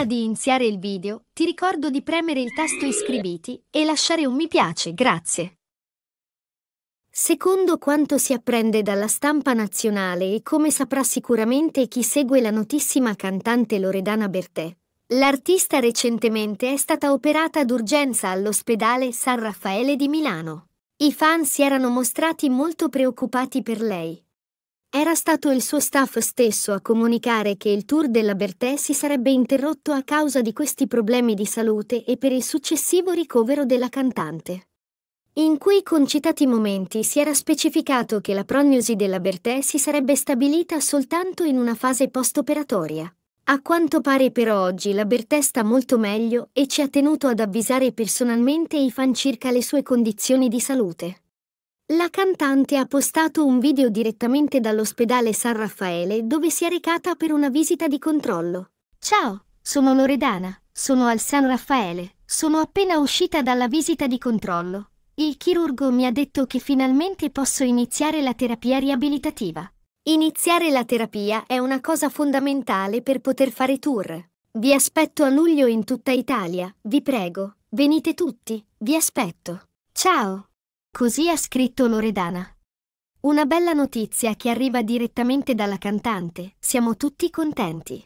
Prima di iniziare il video, ti ricordo di premere il tasto iscriviti e lasciare un mi piace, grazie. Secondo quanto si apprende dalla stampa nazionale e come saprà sicuramente chi segue la notissima cantante Loredana Bertè, l'artista recentemente è stata operata d'urgenza all'ospedale San Raffaele di Milano. I fan si erano mostrati molto preoccupati per lei, era stato il suo staff stesso a comunicare che il tour della Bertè si sarebbe interrotto a causa di questi problemi di salute e per il successivo ricovero della cantante. In quei concitati momenti si era specificato che la prognosi della Bertè si sarebbe stabilita soltanto in una fase post-operatoria. A quanto pare però oggi la Bertè sta molto meglio e ci ha tenuto ad avvisare personalmente i fan circa le sue condizioni di salute. La cantante ha postato un video direttamente dall'ospedale San Raffaele dove si è recata per una visita di controllo. Ciao, sono Loredana, sono al San Raffaele, sono appena uscita dalla visita di controllo. Il chirurgo mi ha detto che finalmente posso iniziare la terapia riabilitativa. Iniziare la terapia è una cosa fondamentale per poter fare tour. Vi aspetto a luglio in tutta Italia, vi prego, venite tutti, vi aspetto. Ciao! Così ha scritto Loredana. Una bella notizia che arriva direttamente dalla cantante, siamo tutti contenti.